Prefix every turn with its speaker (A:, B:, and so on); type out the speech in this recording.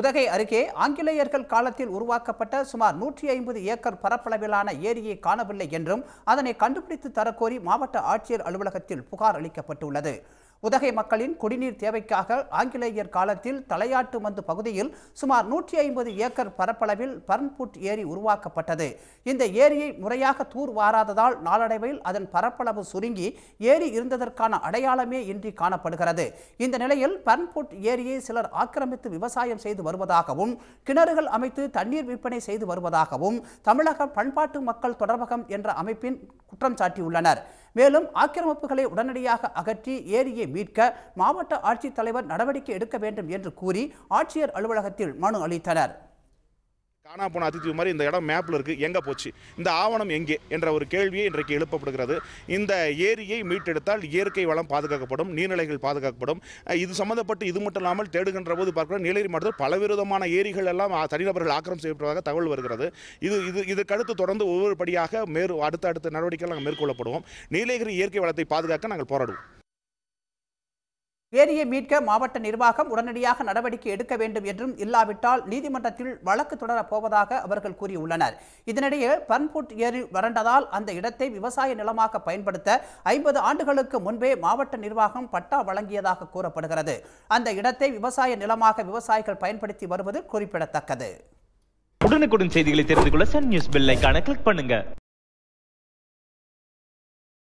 A: உதகை அருகே ஆங்கிலேயர்கள் காலத்தில் உருவாக்கப்பட்ட சுமார் நூற்றி ஐம்பது ஏக்கர் பரப்பளவிலான ஏரியை காணவில்லை என்றும் அதனை கண்டுபிடித்து தரக்கோரி மாவட்ட ஆட்சியர் அலுவலகத்தில் புகார் அளிக்கப்பட்டுள்ளது உதகை மக்களின் குடிநீர் தேவைக்காக ஆங்கிலேயர் காலத்தில் தலையாட்டு மந்து பகுதியில் சுமார் நூற்றி ஐம்பது ஏக்கர் பரப்பளவில் பர்ன்புட் ஏரி உருவாக்கப்பட்டது இந்த ஏரியை முறையாக தூர் வாராததால் நாளடைவில் அதன் பரப்பளவு சுருங்கி ஏரி இருந்ததற்கான அடையாளமே இன்றி காணப்படுகிறது இந்த நிலையில் பர்ன்புட் ஏரியை சிலர் ஆக்கிரமித்து விவசாயம் செய்து வருவதாகவும் கிணறுகள் அமைத்து தண்ணீர் விற்பனை செய்து வருவதாகவும் தமிழக பண்பாட்டு மக்கள் தொடர்பகம் என்ற அமைப்பின் குற்றம் சாட்டியுள்ளனர் மேலும் ஆக்கிரமிப்புகளை உடனடியாக அகற்றி ஏரியை மீட்க மாவட்ட ஆட்சித்தலைவர் நடவடிக்கை எடுக்க வேண்டும் என்று கூறி ஆட்சியர் அலுவலகத்தில் மனு அளித்தனர்
B: காணா போன அதித்தீவு மாதிரி இந்த இடம் மேப்பில் இருக்குது எங்கே போச்சு இந்த ஆவணம் எங்கே என்ற ஒரு கேள்வியே இன்றைக்கு எழுப்பப்படுகிறது இந்த ஏரியை மீட்டெடுத்தால் இயற்கை வளம் பாதுகாக்கப்படும் நீர்நிலைகள் பாதுகாக்கப்படும் இது சம்மந்தப்பட்டு இது மட்டும் இல்லாமல் தேடுகின்ற போது பார்க்கலாம் நீலகிரி மாவட்டத்தில் பலவிதமான ஏரிகள் எல்லாம் தனிநபர்கள் ஆக்கிரம் செய்யப்படுவதாக தகவல் வருகிறது இது இது இதற்கடுத்து தொடர்ந்து ஒவ்வொரு படியாக மேறு அடுத்த அடுத்த நடவடிக்கைகள் நாங்கள் மேற்கொள்ளப்படுவோம் நீலகிரி இயற்கை வளத்தை பாதுகாக்க நாங்கள் போராடுவோம்
A: ஏரியை மீட்க மாவட்ட நிர்வாகம் உடனடியாக நடவடிக்கை எடுக்க வேண்டும் என்றும் இல்லாவிட்டால் நீதிமன்றத்தில் வழக்கு தொடரப் போவதாக அவர்கள் கூறியுள்ளனர் இதனிடையே பன்புட் ஏரி வறண்டதால் அந்த இடத்தை விவசாய நிலமாக பயன்படுத்த ஐம்பது ஆண்டுகளுக்கு முன்பே மாவட்ட நிர்வாகம் பட்டா வழங்கியதாக கூறப்படுகிறது அந்த இடத்தை விவசாய நிலமாக விவசாயிகள் பயன்படுத்தி வருவது குறிப்பிடத்தக்கது
B: உடனுக்குடன் செய்திகளை தெரிந்து கொள்ள சன் நியூஸ் கிளிக் பண்ணுங்க